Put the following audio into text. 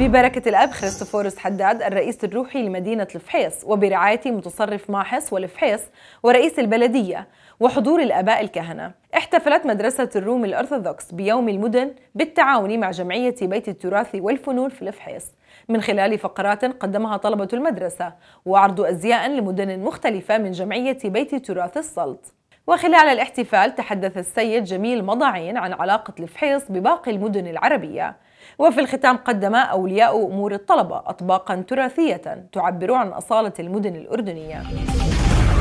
ببركة الأب خريستوفوروس حداد الرئيس الروحي لمدينة الفحيص وبرعاية متصرف ماحص والفحيص ورئيس البلدية وحضور الآباء الكهنة احتفلت مدرسة الروم الأرثوذكس بيوم المدن بالتعاون مع جمعية بيت التراث والفنون في الفحيص من خلال فقرات قدمها طلبة المدرسة وعرض أزياء لمدن مختلفة من جمعية بيت التراث السلط وخلال الاحتفال تحدث السيد جميل مضاعين عن علاقة الفحيص بباقي المدن العربية وفي الختام قدم أولياء أمور الطلبة أطباقا تراثية تعبر عن أصالة المدن الأردنية